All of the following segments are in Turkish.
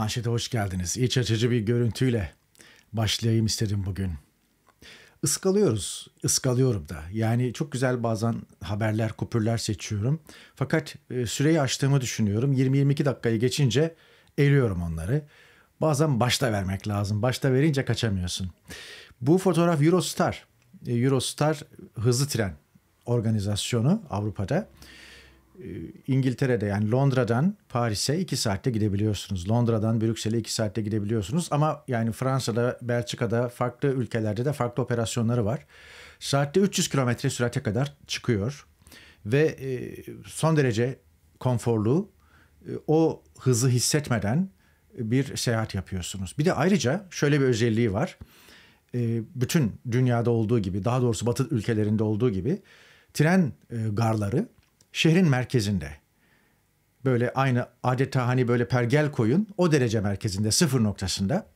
Manşete hoş geldiniz. İç açıcı bir görüntüyle başlayayım istedim bugün. Iskalıyoruz, ıskalıyorum da. Yani çok güzel bazen haberler, kupürler seçiyorum. Fakat e, süreyi açtığımı düşünüyorum. 20-22 dakikayı geçince eliyorum onları. Bazen başta vermek lazım. Başta verince kaçamıyorsun. Bu fotoğraf Eurostar. E, Eurostar hızlı tren organizasyonu Avrupa'da. E, İngiltere'de yani Londra'dan Paris'e iki saatte gidebiliyorsunuz. Londra'dan Brüksel'e iki saatte gidebiliyorsunuz. Ama yani Fransa'da, Belçika'da farklı ülkelerde de farklı operasyonları var. Saatte 300 kilometre sürate kadar çıkıyor. Ve e, son derece konforlu, e, o hızı hissetmeden bir seyahat yapıyorsunuz. Bir de ayrıca şöyle bir özelliği var. Bütün dünyada olduğu gibi, daha doğrusu batı ülkelerinde olduğu gibi tren garları şehrin merkezinde. Böyle aynı adeta hani böyle pergel koyun o derece merkezinde sıfır noktasında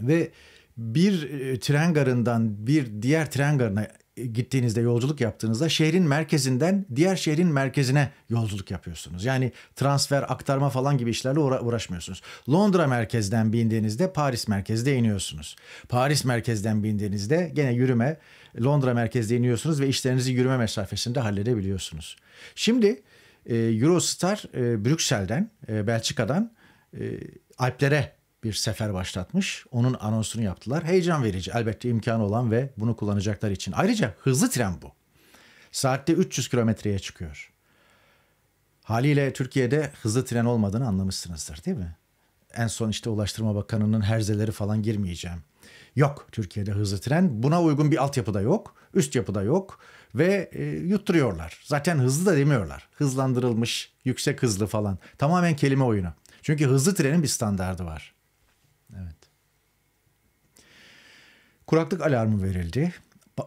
ve bir e, tren garından bir diğer tren garına e, gittiğinizde yolculuk yaptığınızda şehrin merkezinden diğer şehrin merkezine yolculuk yapıyorsunuz. Yani transfer, aktarma falan gibi işlerle uğra- uğraşmıyorsunuz. Londra merkezden bindiğinizde Paris merkezde iniyorsunuz. Paris merkezden bindiğinizde gene yürüme Londra merkezde iniyorsunuz ve işlerinizi yürüme mesafesinde halledebiliyorsunuz. Şimdi e, Eurostar e, Brüksel'den, e, Belçika'dan e, Alplere bir sefer başlatmış. Onun anonsunu yaptılar. Heyecan verici elbette imkanı olan ve bunu kullanacaklar için. Ayrıca hızlı tren bu. Saatte 300 kilometreye çıkıyor. Haliyle Türkiye'de hızlı tren olmadığını anlamışsınızdır değil mi? En son işte Ulaştırma Bakanı'nın herzeleri falan girmeyeceğim. Yok Türkiye'de hızlı tren. Buna uygun bir altyapı da yok. Üst yapı da yok. Ve e, yutturuyorlar. Zaten hızlı da demiyorlar. Hızlandırılmış, yüksek hızlı falan. Tamamen kelime oyunu. Çünkü hızlı trenin bir standardı var. Kuraklık alarmı verildi.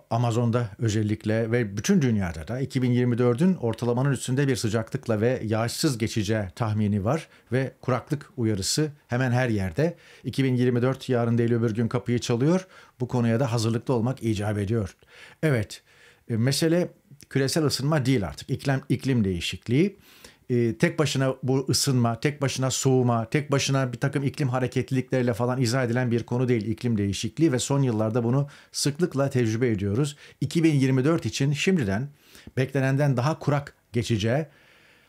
Amazon'da özellikle ve bütün dünyada da 2024'ün ortalamanın üstünde bir sıcaklıkla ve yağışsız geçeceği tahmini var ve kuraklık uyarısı hemen her yerde. 2024 yarın değil öbür gün kapıyı çalıyor. Bu konuya da hazırlıklı olmak icap ediyor. Evet, e, mesele küresel ısınma değil artık. İklim, iklim değişikliği e, tek başına bu ısınma, tek başına soğuma, tek başına bir takım iklim hareketlilikleriyle falan izah edilen bir konu değil iklim değişikliği ve son yıllarda bunu sıklıkla tecrübe ediyoruz. 2024 için şimdiden beklenenden daha kurak geçeceği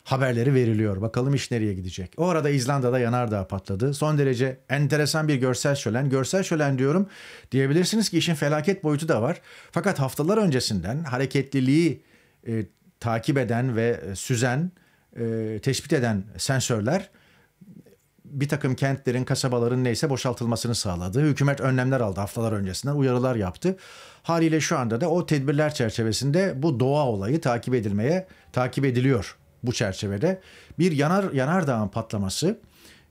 haberleri veriliyor. Bakalım iş nereye gidecek. O arada İzlanda'da yanardağ patladı. Son derece enteresan bir görsel şölen. Görsel şölen diyorum diyebilirsiniz ki işin felaket boyutu da var. Fakat haftalar öncesinden hareketliliği e, takip eden ve e, süzen e, tespit eden sensörler bir takım kentlerin, kasabaların neyse boşaltılmasını sağladı. Hükümet önlemler aldı haftalar öncesinden, uyarılar yaptı. Haliyle şu anda da o tedbirler çerçevesinde bu doğa olayı takip edilmeye, takip ediliyor bu çerçevede. Bir yanar yanardağın patlaması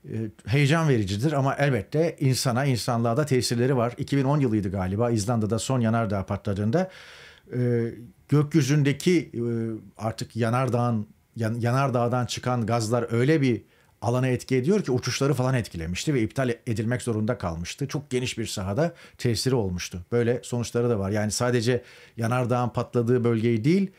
e, heyecan vericidir ama elbette insana, insanlığa da tesirleri var. 2010 yılıydı galiba İzlanda'da son yanardağ patladığında e, gökyüzündeki e, artık yanardağın yan, yanardağdan çıkan gazlar öyle bir alana etki ediyor ki uçuşları falan etkilemişti ve iptal edilmek zorunda kalmıştı. Çok geniş bir sahada tesiri olmuştu. Böyle sonuçları da var. Yani sadece yanardağın patladığı bölgeyi değil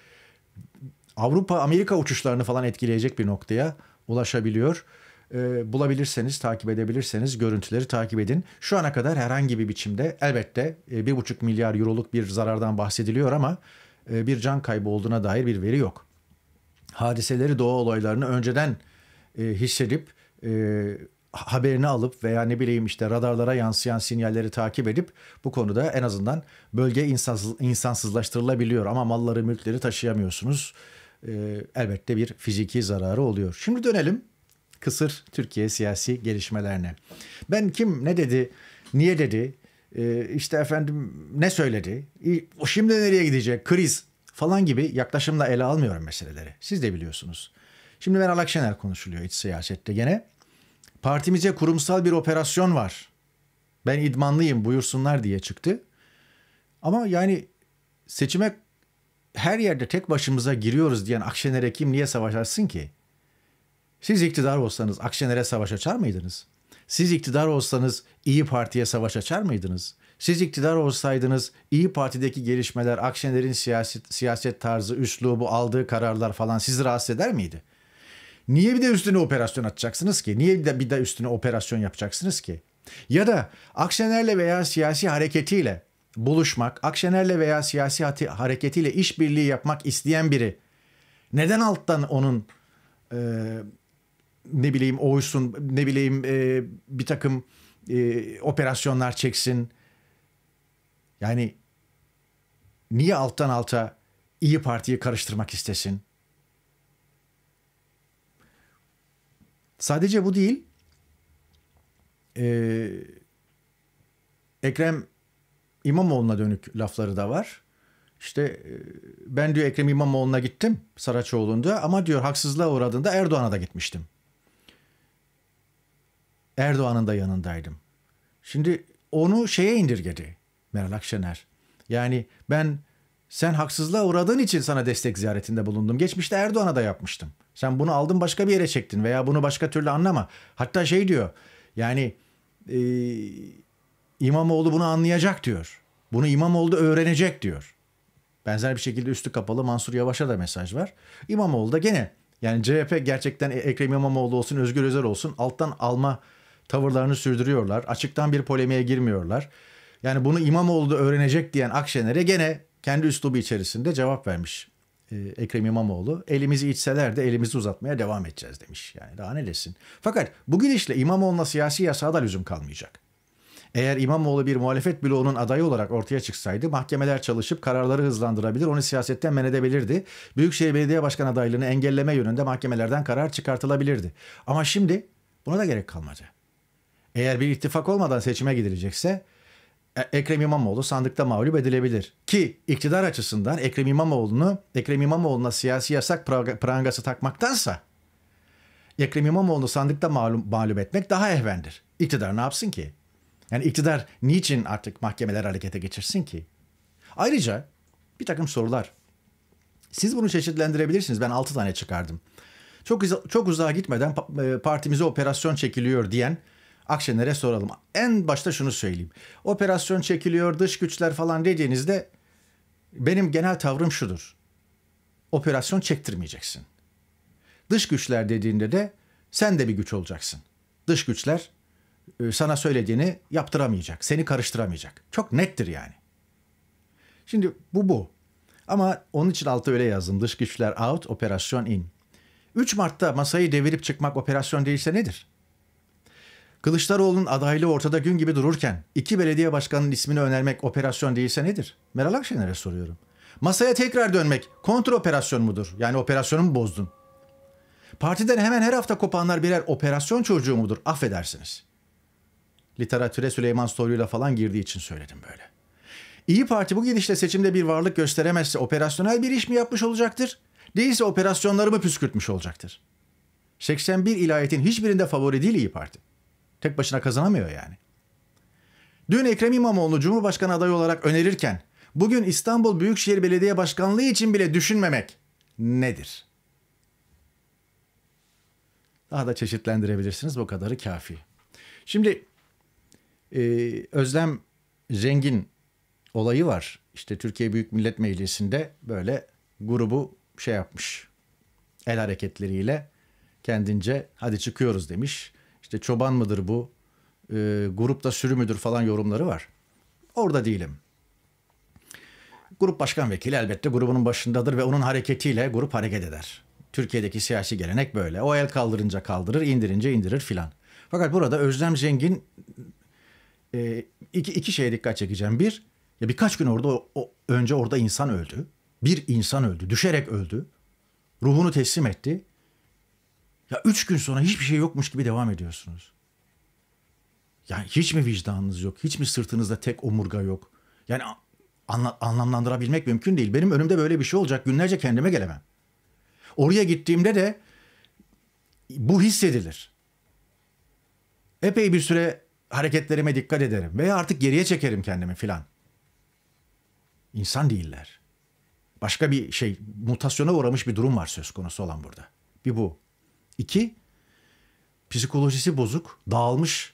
Avrupa Amerika uçuşlarını falan etkileyecek bir noktaya ulaşabiliyor. E, bulabilirseniz, takip edebilirseniz görüntüleri takip edin. Şu ana kadar herhangi bir biçimde elbette e, bir buçuk milyar euroluk bir zarardan bahsediliyor ama e, bir can kaybı olduğuna dair bir veri yok hadiseleri, doğa olaylarını önceden e, hissedip e, haberini alıp veya ne bileyim işte radarlara yansıyan sinyalleri takip edip bu konuda en azından bölge insansız, insansızlaştırılabiliyor ama malları mülkleri taşıyamıyorsunuz. E, elbette bir fiziki zararı oluyor. Şimdi dönelim kısır Türkiye siyasi gelişmelerine. Ben kim ne dedi, niye dedi, e, işte efendim ne söyledi, şimdi nereye gidecek, kriz falan gibi yaklaşımla ele almıyorum meseleleri. Siz de biliyorsunuz. Şimdi Meral Akşener konuşuluyor iç siyasette gene. Partimize kurumsal bir operasyon var. Ben idmanlıyım buyursunlar diye çıktı. Ama yani seçime her yerde tek başımıza giriyoruz diyen Akşener'e kim niye savaşarsın ki? Siz iktidar olsanız Akşener'e savaş açar mıydınız? Siz iktidar olsanız İyi Parti'ye savaş açar mıydınız? Siz iktidar olsaydınız İyi Parti'deki gelişmeler, Akşener'in siyaset, siyaset tarzı, üslubu, aldığı kararlar falan sizi rahatsız eder miydi? Niye bir de üstüne operasyon atacaksınız ki? Niye bir de, bir de üstüne operasyon yapacaksınız ki? Ya da Akşener'le veya siyasi hareketiyle buluşmak, Akşener'le veya siyasi hareketiyle işbirliği yapmak isteyen biri neden alttan onun e, ne bileyim oysun ne bileyim e, bir takım e, operasyonlar çeksin yani niye alttan alta İyi Parti'yi karıştırmak istesin? Sadece bu değil. Ee, Ekrem İmamoğlu'na dönük lafları da var. İşte e, ben diyor Ekrem İmamoğlu'na gittim Saraçoğlu'nda ama diyor haksızlığa uğradığında Erdoğan'a da gitmiştim. Erdoğan'ın da yanındaydım. Şimdi onu şeye indirgedi. Meral Akşener. Yani ben sen haksızlığa uğradığın için sana destek ziyaretinde bulundum. Geçmişte Erdoğan'a da yapmıştım. Sen bunu aldın başka bir yere çektin veya bunu başka türlü anlama. Hatta şey diyor yani e, İmamoğlu bunu anlayacak diyor. Bunu İmamoğlu öğrenecek diyor. Benzer bir şekilde üstü kapalı Mansur Yavaş'a da mesaj var. İmamoğlu da gene yani CHP gerçekten e- Ekrem İmamoğlu olsun Özgür Özel olsun alttan alma tavırlarını sürdürüyorlar. Açıktan bir polemiğe girmiyorlar. Yani bunu İmamoğlu da öğrenecek diyen Akşener'e gene kendi üslubu içerisinde cevap vermiş e, Ekrem İmamoğlu. Elimizi içseler de elimizi uzatmaya devam edeceğiz demiş. Yani daha ne desin. Fakat bu gidişle İmamoğlu'na siyasi yasağa da lüzum kalmayacak. Eğer İmamoğlu bir muhalefet bloğunun adayı olarak ortaya çıksaydı mahkemeler çalışıp kararları hızlandırabilir, onu siyasetten men edebilirdi. Büyükşehir Belediye Başkan adaylığını engelleme yönünde mahkemelerden karar çıkartılabilirdi. Ama şimdi buna da gerek kalmadı. Eğer bir ittifak olmadan seçime gidilecekse e, Ekrem İmamoğlu sandıkta mağlup edilebilir. Ki iktidar açısından Ekrem İmamoğlu'nu Ekrem İmamoğlu'na siyasi yasak prangası takmaktansa Ekrem İmamoğlu'nu sandıkta mağlup, mağlup etmek daha ehvendir. İktidar ne yapsın ki? Yani iktidar niçin artık mahkemeler harekete geçirsin ki? Ayrıca bir takım sorular. Siz bunu çeşitlendirebilirsiniz. Ben 6 tane çıkardım. Çok, çok uzağa gitmeden e, partimize operasyon çekiliyor diyen Akşener'e soralım. En başta şunu söyleyeyim. Operasyon çekiliyor, dış güçler falan dediğinizde benim genel tavrım şudur. Operasyon çektirmeyeceksin. Dış güçler dediğinde de sen de bir güç olacaksın. Dış güçler e, sana söylediğini yaptıramayacak, seni karıştıramayacak. Çok nettir yani. Şimdi bu bu. Ama onun için altı öyle yazdım. Dış güçler out, operasyon in. 3 Mart'ta masayı devirip çıkmak operasyon değilse nedir? Kılıçdaroğlu'nun adaylığı ortada gün gibi dururken iki belediye başkanının ismini önermek operasyon değilse nedir? Meral Akşener'e soruyorum. Masaya tekrar dönmek operasyon mudur? Yani operasyonu mu bozdun? Partiden hemen her hafta kopanlar birer operasyon çocuğu mudur? Affedersiniz. Literatüre Süleyman Soylu'yla falan girdiği için söyledim böyle. İyi Parti bu gidişle seçimde bir varlık gösteremezse operasyonel bir iş mi yapmış olacaktır? Değilse operasyonları mı püskürtmüş olacaktır? 81 ilayetin hiçbirinde favori değil İyi Parti. Tek başına kazanamıyor yani. Dün Ekrem İmamoğlu Cumhurbaşkanı adayı olarak önerirken bugün İstanbul Büyükşehir Belediye Başkanlığı için bile düşünmemek nedir? Daha da çeşitlendirebilirsiniz. Bu kadarı kafi. Şimdi e, Özlem Zengin olayı var. İşte Türkiye Büyük Millet Meclisi'nde böyle grubu şey yapmış. El hareketleriyle kendince hadi çıkıyoruz demiş. İşte çoban mıdır bu, e, grupta sürü müdür falan yorumları var. Orada değilim. Grup başkan vekili elbette grubunun başındadır ve onun hareketiyle grup hareket eder. Türkiye'deki siyasi gelenek böyle. O el kaldırınca kaldırır, indirince indirir filan. Fakat burada Özlem Zengin e, iki, iki şeye dikkat çekeceğim. Bir, ya birkaç gün orada o, önce orada insan öldü. Bir insan öldü, düşerek öldü. Ruhunu teslim etti ya üç gün sonra hiçbir şey yokmuş gibi devam ediyorsunuz. Yani hiç mi vicdanınız yok? Hiç mi sırtınızda tek omurga yok? Yani anla, anlamlandırabilmek mümkün değil. Benim önümde böyle bir şey olacak. Günlerce kendime gelemem. Oraya gittiğimde de bu hissedilir. Epey bir süre hareketlerime dikkat ederim veya artık geriye çekerim kendimi filan. İnsan değiller. Başka bir şey, mutasyona uğramış bir durum var söz konusu olan burada. Bir bu. İki, psikolojisi bozuk, dağılmış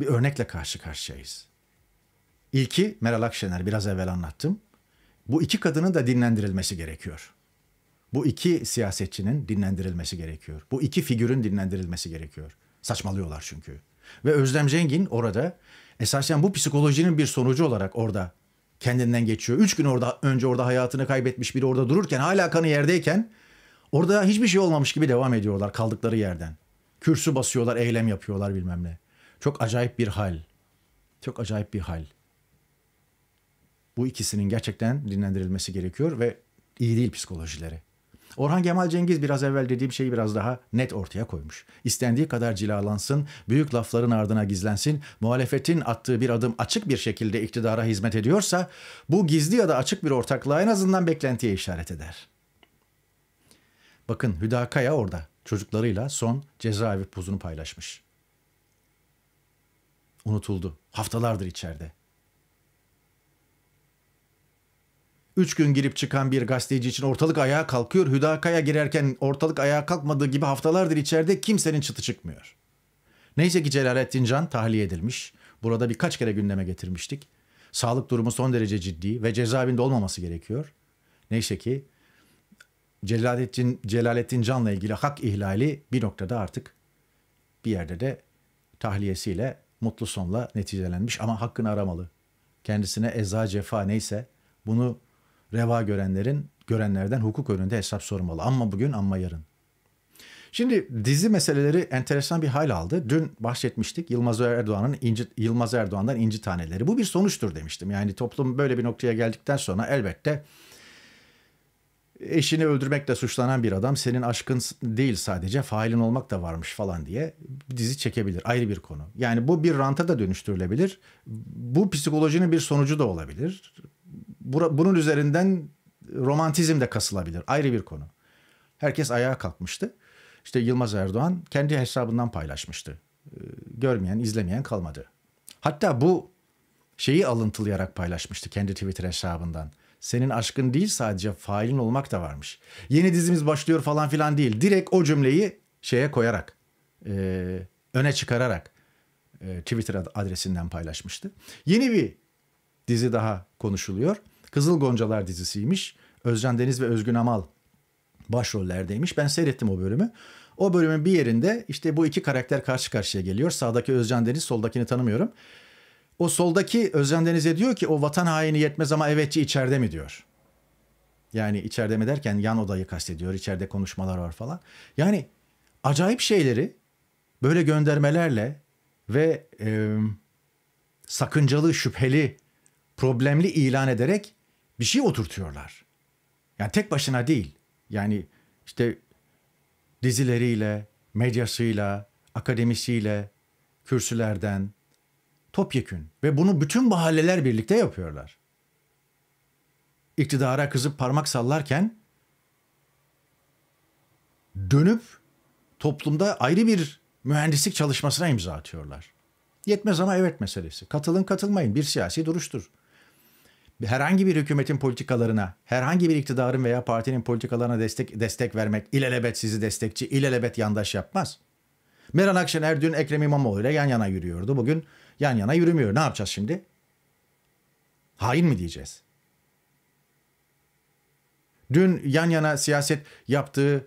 bir örnekle karşı karşıyayız. İlki Meral Akşener biraz evvel anlattım. Bu iki kadının da dinlendirilmesi gerekiyor. Bu iki siyasetçinin dinlendirilmesi gerekiyor. Bu iki figürün dinlendirilmesi gerekiyor. Saçmalıyorlar çünkü. Ve Özlem Zengin orada esasen bu psikolojinin bir sonucu olarak orada kendinden geçiyor. Üç gün orada önce orada hayatını kaybetmiş biri orada dururken hala kanı yerdeyken Orada hiçbir şey olmamış gibi devam ediyorlar kaldıkları yerden. Kürsü basıyorlar, eylem yapıyorlar bilmem ne. Çok acayip bir hal. Çok acayip bir hal. Bu ikisinin gerçekten dinlendirilmesi gerekiyor ve iyi değil psikolojileri. Orhan Kemal Cengiz biraz evvel dediğim şeyi biraz daha net ortaya koymuş. İstendiği kadar cilalansın, büyük lafların ardına gizlensin, muhalefetin attığı bir adım açık bir şekilde iktidara hizmet ediyorsa bu gizli ya da açık bir ortaklığa en azından beklentiye işaret eder.'' Bakın Hüda Kaya orada çocuklarıyla son cezaevi pozunu paylaşmış. Unutuldu. Haftalardır içeride. Üç gün girip çıkan bir gazeteci için ortalık ayağa kalkıyor. Kaya girerken ortalık ayağa kalkmadığı gibi haftalardır içeride kimsenin çıtı çıkmıyor. Neyse ki Celalettin Can tahliye edilmiş. Burada birkaç kere gündeme getirmiştik. Sağlık durumu son derece ciddi ve cezaevinde olmaması gerekiyor. Neyse ki Celalettin, Celalettin Can'la ilgili hak ihlali bir noktada artık bir yerde de tahliyesiyle mutlu sonla neticelenmiş ama hakkını aramalı. Kendisine eza cefa neyse bunu reva görenlerin görenlerden hukuk önünde hesap sormalı. Ama bugün ama yarın. Şimdi dizi meseleleri enteresan bir hal aldı. Dün bahsetmiştik Yılmaz Erdoğan'ın inci, Yılmaz Erdoğan'dan inci taneleri. Bu bir sonuçtur demiştim. Yani toplum böyle bir noktaya geldikten sonra elbette eşini öldürmekle suçlanan bir adam senin aşkın değil sadece failin olmak da varmış falan diye dizi çekebilir. Ayrı bir konu. Yani bu bir ranta da dönüştürülebilir. Bu psikolojinin bir sonucu da olabilir. Bunun üzerinden romantizm de kasılabilir. Ayrı bir konu. Herkes ayağa kalkmıştı. İşte Yılmaz Erdoğan kendi hesabından paylaşmıştı. Ee, görmeyen, izlemeyen kalmadı. Hatta bu şeyi alıntılayarak paylaşmıştı kendi Twitter hesabından senin aşkın değil sadece failin olmak da varmış. Yeni dizimiz başlıyor falan filan değil. Direkt o cümleyi şeye koyarak, e, öne çıkararak e, Twitter adresinden paylaşmıştı. Yeni bir dizi daha konuşuluyor. Kızıl Goncalar dizisiymiş. Özcan Deniz ve Özgün Amal başrollerdeymiş. Ben seyrettim o bölümü. O bölümün bir yerinde işte bu iki karakter karşı karşıya geliyor. Sağdaki Özcan Deniz, soldakini tanımıyorum. O soldaki Özcan Deniz'e diyor ki o vatan haini yetmez ama evetçi içeride mi diyor. Yani içeride mi derken yan odayı kastediyor. İçeride konuşmalar var falan. Yani acayip şeyleri böyle göndermelerle ve e, sakıncalı, şüpheli, problemli ilan ederek bir şey oturtuyorlar. Yani tek başına değil. Yani işte dizileriyle, medyasıyla, akademisiyle, kürsülerden, topyekün ve bunu bütün mahalleler birlikte yapıyorlar. İktidara kızıp parmak sallarken dönüp toplumda ayrı bir mühendislik çalışmasına imza atıyorlar. Yetmez ama evet meselesi. Katılın katılmayın bir siyasi duruştur. Herhangi bir hükümetin politikalarına, herhangi bir iktidarın veya partinin politikalarına destek destek vermek ilelebet sizi destekçi, ilelebet yandaş yapmaz. Meral Akşener dün Ekrem İmamoğlu ile yan yana yürüyordu. Bugün Yan yana yürümüyor. Ne yapacağız şimdi? Hain mi diyeceğiz? Dün yan yana siyaset yaptığı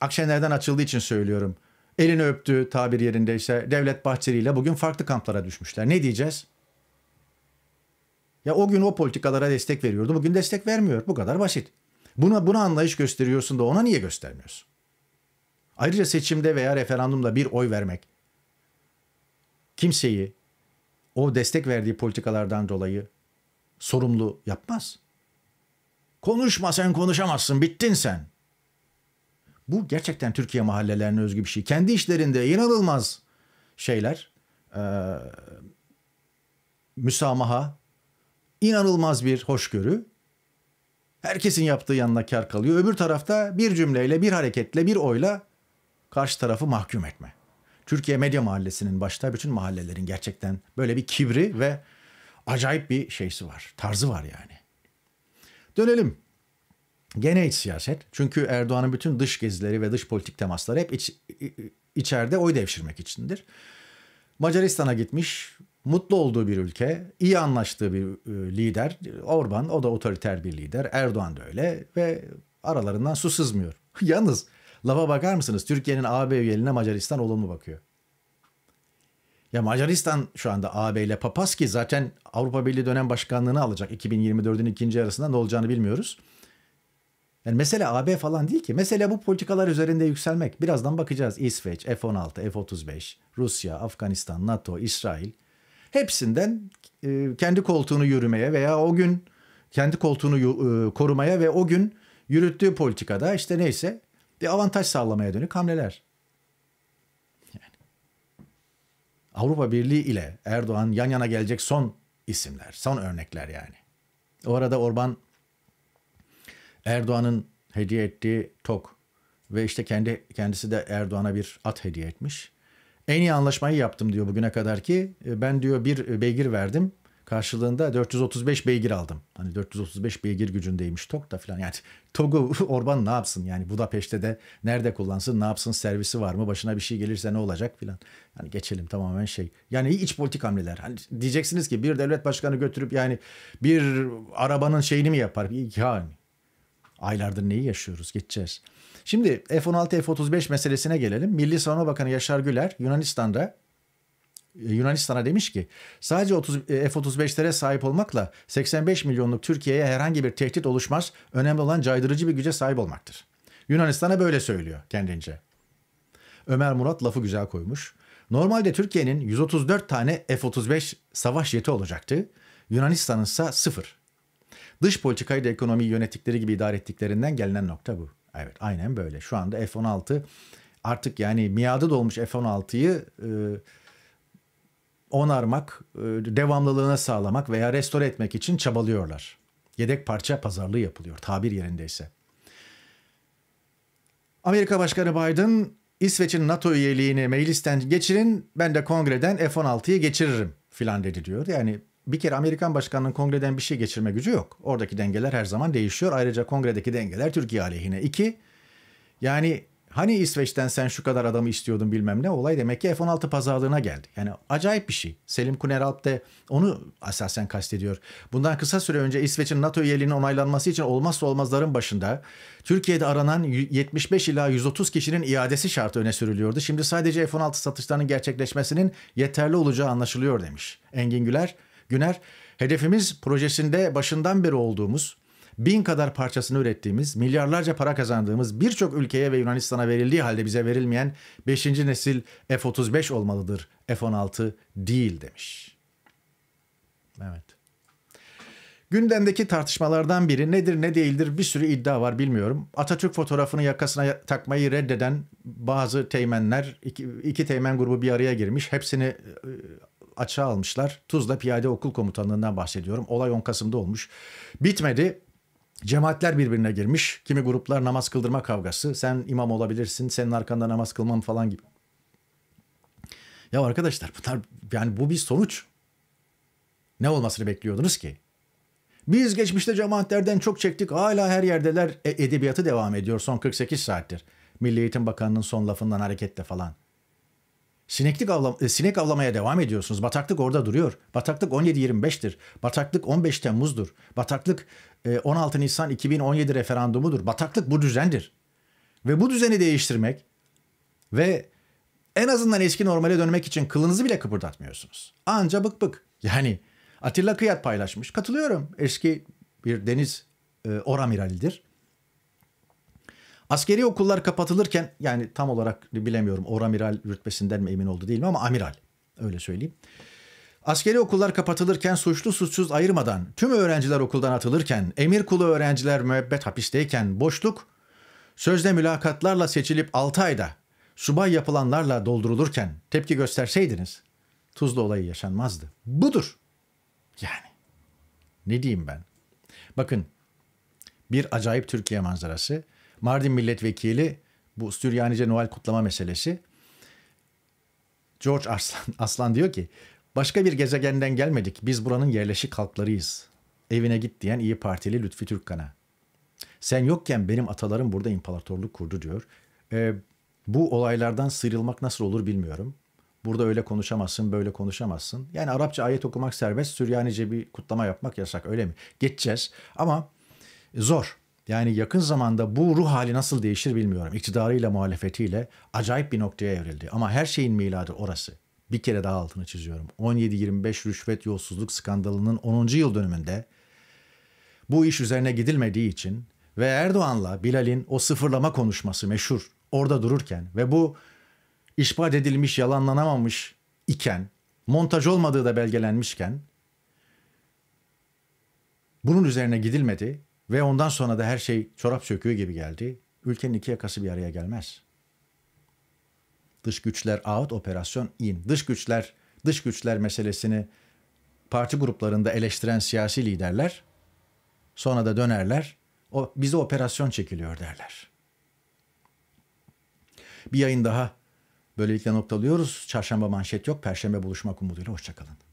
Akşener'den açıldığı için söylüyorum. Elini öptü tabir yerindeyse Devlet Bahçeli ile bugün farklı kamplara düşmüşler. Ne diyeceğiz? Ya o gün o politikalara destek veriyordu. Bugün destek vermiyor. Bu kadar basit. Buna buna anlayış gösteriyorsun da ona niye göstermiyorsun? Ayrıca seçimde veya referandumda bir oy vermek kimseyi o destek verdiği politikalardan dolayı sorumlu yapmaz. Konuşma sen konuşamazsın bittin sen. Bu gerçekten Türkiye mahallelerine özgü bir şey. Kendi işlerinde inanılmaz şeyler. Ee, müsamaha, inanılmaz bir hoşgörü. Herkesin yaptığı yanına kar kalıyor. Öbür tarafta bir cümleyle, bir hareketle, bir oyla karşı tarafı mahkum etme. Türkiye Medya Mahallesi'nin başta bütün mahallelerin gerçekten böyle bir kibri ve acayip bir şeysi var. Tarzı var yani. Dönelim. Gene iç siyaset. Çünkü Erdoğan'ın bütün dış gezileri ve dış politik temasları hep iç, içeride oy devşirmek içindir. Macaristan'a gitmiş, mutlu olduğu bir ülke, iyi anlaştığı bir e, lider. Orban o da otoriter bir lider, Erdoğan da öyle ve aralarından su sızmıyor. Yalnız Lafa bakar mısınız? Türkiye'nin AB üyeliğine Macaristan olumlu bakıyor. Ya Macaristan şu anda AB ile papaz ki zaten Avrupa Birliği dönem başkanlığını alacak. 2024'ün ikinci yarısında ne olacağını bilmiyoruz. Yani mesele AB falan değil ki. Mesele bu politikalar üzerinde yükselmek. Birazdan bakacağız. İsveç, F-16, F-35, Rusya, Afganistan, NATO, İsrail. Hepsinden e, kendi koltuğunu yürümeye veya o gün kendi koltuğunu e, korumaya ve o gün yürüttüğü politikada işte neyse bir avantaj sağlamaya dönük hamleler. Yani. Avrupa Birliği ile Erdoğan yan yana gelecek son isimler, son örnekler yani. O arada Orban Erdoğan'ın hediye ettiği tok ve işte kendi kendisi de Erdoğan'a bir at hediye etmiş. En iyi anlaşmayı yaptım diyor bugüne kadar ki ben diyor bir beygir verdim karşılığında 435 beygir aldım. Hani 435 beygir gücündeymiş tok da falan. Yani TOG'u Orban ne yapsın yani Budapeşte de nerede kullansın ne yapsın servisi var mı başına bir şey gelirse ne olacak filan. Yani geçelim tamamen şey. Yani iç politik hamleler. Hani diyeceksiniz ki bir devlet başkanı götürüp yani bir arabanın şeyini mi yapar? Yani aylardır neyi yaşıyoruz geçeceğiz. Şimdi F-16 F-35 meselesine gelelim. Milli Savunma Bakanı Yaşar Güler Yunanistan'da e, Yunanistan'a demiş ki sadece 30, e, F-35'lere sahip olmakla 85 milyonluk Türkiye'ye herhangi bir tehdit oluşmaz. Önemli olan caydırıcı bir güce sahip olmaktır. Yunanistan'a böyle söylüyor kendince. Ömer Murat lafı güzel koymuş. Normalde Türkiye'nin 134 tane F-35 savaş yeti olacaktı. Yunanistan'ın ise sıfır. Dış politikayı da ekonomiyi yönettikleri gibi idare ettiklerinden gelinen nokta bu. Evet aynen böyle. Şu anda F-16 artık yani miadı dolmuş F-16'yı e, onarmak, e, devamlılığını sağlamak veya restore etmek için çabalıyorlar. Yedek parça pazarlığı yapılıyor tabir yerindeyse. Amerika Başkanı Biden İsveç'in NATO üyeliğini meclisten geçirin ben de kongreden F-16'yı geçiririm filan dedi diyor. Yani bir kere Amerikan başkanının kongreden bir şey geçirme gücü yok. Oradaki dengeler her zaman değişiyor. Ayrıca kongredeki dengeler Türkiye aleyhine. İki, yani Hani İsveç'ten sen şu kadar adamı istiyordun bilmem ne olay demek ki F-16 pazarlığına geldi. Yani acayip bir şey. Selim Kuneralp de onu esasen kastediyor. Bundan kısa süre önce İsveç'in NATO üyeliğinin onaylanması için olmazsa olmazların başında Türkiye'de aranan 75 ila 130 kişinin iadesi şartı öne sürülüyordu. Şimdi sadece F-16 satışlarının gerçekleşmesinin yeterli olacağı anlaşılıyor demiş. Engin Güler, Güner, hedefimiz projesinde başından beri olduğumuz bin kadar parçasını ürettiğimiz, milyarlarca para kazandığımız birçok ülkeye ve Yunanistan'a verildiği halde bize verilmeyen 5. nesil F-35 olmalıdır, F-16 değil demiş. Evet. Gündemdeki tartışmalardan biri nedir ne değildir bir sürü iddia var bilmiyorum. Atatürk fotoğrafını yakasına takmayı reddeden bazı teğmenler, iki, iki teğmen grubu bir araya girmiş. Hepsini e, açığa almışlar. Tuzla Piyade Okul Komutanlığından bahsediyorum. Olay 10 Kasım'da olmuş. Bitmedi. Cemaatler birbirine girmiş. Kimi gruplar namaz kıldırma kavgası. Sen imam olabilirsin. Senin arkanda namaz kılmam falan gibi. Ya arkadaşlar bunlar yani bu bir sonuç. Ne olmasını bekliyordunuz ki? Biz geçmişte cemaatlerden çok çektik. Hala her yerdeler. E, edebiyatı devam ediyor son 48 saattir. Milli Eğitim Bakanı'nın son lafından hareketle falan. Sineklik avla, e, sinek avlamaya devam ediyorsunuz. Bataklık orada duruyor. Bataklık 17-25'tir. Bataklık 15 Temmuz'dur. Bataklık 16 e, Nisan 2017 referandumudur. Bataklık bu düzendir. Ve bu düzeni değiştirmek ve en azından eski normale dönmek için kılınızı bile kıpırdatmıyorsunuz. Anca bık bık. Yani Atilla Kıyat paylaşmış. Katılıyorum. Eski bir deniz e, oramiralidir. Askeri okullar kapatılırken yani tam olarak bilemiyorum oramiral rütbesinden mi emin oldu değil mi ama amiral öyle söyleyeyim. Askeri okullar kapatılırken suçlu suçsuz ayırmadan tüm öğrenciler okuldan atılırken emir kulu öğrenciler müebbet hapisteyken boşluk sözde mülakatlarla seçilip 6 ayda subay yapılanlarla doldurulurken tepki gösterseydiniz tuzlu olayı yaşanmazdı. Budur. Yani ne diyeyim ben? Bakın bir acayip Türkiye manzarası. Mardin milletvekili bu Süryanice Noel kutlama meselesi. George Aslan, Aslan diyor ki başka bir gezegenden gelmedik biz buranın yerleşik halklarıyız. Evine git diyen İyi Partili Lütfi Türkkan'a. Sen yokken benim atalarım burada imparatorluk kurdu diyor. E, bu olaylardan sıyrılmak nasıl olur bilmiyorum. Burada öyle konuşamazsın, böyle konuşamazsın. Yani Arapça ayet okumak serbest, Süryanice bir kutlama yapmak yasak öyle mi? Geçeceğiz ama zor. Yani yakın zamanda bu ruh hali nasıl değişir bilmiyorum. İktidarıyla muhalefetiyle acayip bir noktaya evrildi. Ama her şeyin miladı orası. Bir kere daha altını çiziyorum. 17-25 rüşvet yolsuzluk skandalının 10. yıl dönümünde bu iş üzerine gidilmediği için ve Erdoğan'la Bilal'in o sıfırlama konuşması meşhur orada dururken ve bu işbat edilmiş, yalanlanamamış iken, montaj olmadığı da belgelenmişken bunun üzerine gidilmedi ve ondan sonra da her şey çorap söküğü gibi geldi. Ülkenin iki yakası bir araya gelmez. Dış güçler out, operasyon in. Dış güçler, dış güçler meselesini parti gruplarında eleştiren siyasi liderler sonra da dönerler. O, bize operasyon çekiliyor derler. Bir yayın daha Böylelikle noktalıyoruz. Çarşamba manşet yok. Perşembe buluşmak umuduyla. Hoşçakalın.